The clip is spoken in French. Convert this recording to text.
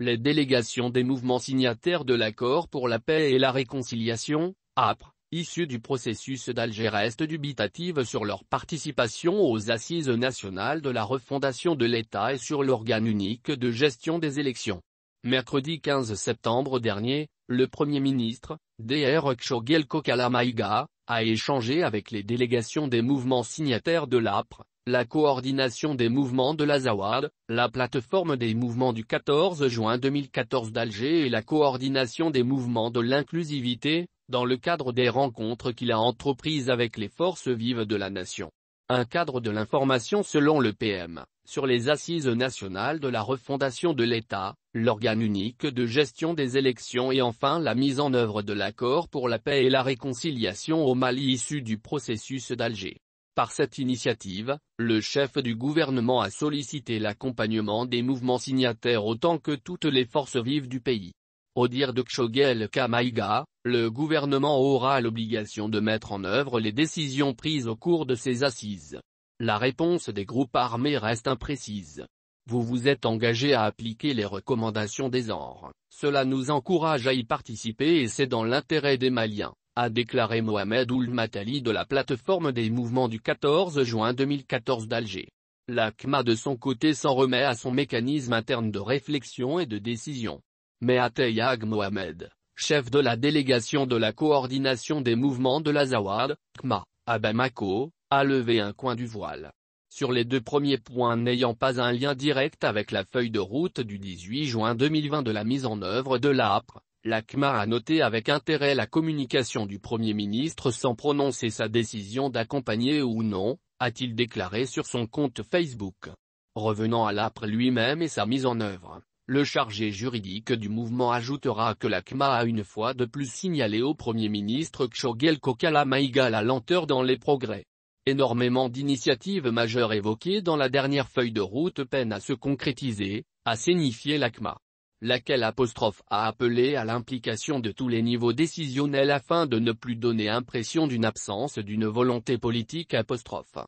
les délégations des mouvements signataires de l'accord pour la paix et la réconciliation, APRE, issus du processus est dubitative sur leur participation aux assises nationales de la refondation de l'État et sur l'organe unique de gestion des élections. Mercredi 15 septembre dernier, le Premier ministre, Dr Kshogel Kokalamaïga, a échangé avec les délégations des mouvements signataires de l'APRE, la coordination des mouvements de la Zawad, la plateforme des mouvements du 14 juin 2014 d'Alger et la coordination des mouvements de l'inclusivité, dans le cadre des rencontres qu'il a entreprises avec les forces vives de la nation. Un cadre de l'information selon le PM, sur les assises nationales de la refondation de l'État, l'organe unique de gestion des élections et enfin la mise en œuvre de l'accord pour la paix et la réconciliation au Mali issu du processus d'Alger. Par cette initiative, le chef du gouvernement a sollicité l'accompagnement des mouvements signataires autant que toutes les forces vives du pays. Au dire de Kshogel Kamaïga, le gouvernement aura l'obligation de mettre en œuvre les décisions prises au cours de ces assises. La réponse des groupes armés reste imprécise. Vous vous êtes engagé à appliquer les recommandations des Ors. Cela nous encourage à y participer et c'est dans l'intérêt des Maliens a déclaré Mohamed Oulmatali Matali de la plateforme des mouvements du 14 juin 2014 d'Alger. La de son côté s'en remet à son mécanisme interne de réflexion et de décision. Mais Ateyag Mohamed, chef de la délégation de la coordination des mouvements de la Zawad, CMA, à Bamako, a levé un coin du voile. Sur les deux premiers points n'ayant pas un lien direct avec la feuille de route du 18 juin 2020 de la mise en œuvre de l'APRE, L'ACMA a noté avec intérêt la communication du Premier ministre sans prononcer sa décision d'accompagner ou non, a-t-il déclaré sur son compte Facebook. Revenant à l'après lui-même et sa mise en œuvre, le chargé juridique du mouvement ajoutera que l'ACMA a une fois de plus signalé au Premier ministre Kshogel Kokala Maïga la lenteur dans les progrès. Énormément d'initiatives majeures évoquées dans la dernière feuille de route peinent à se concrétiser, a signifié l'ACMA laquelle apostrophe a appelé à l'implication de tous les niveaux décisionnels afin de ne plus donner impression d'une absence d'une volonté politique apostrophe.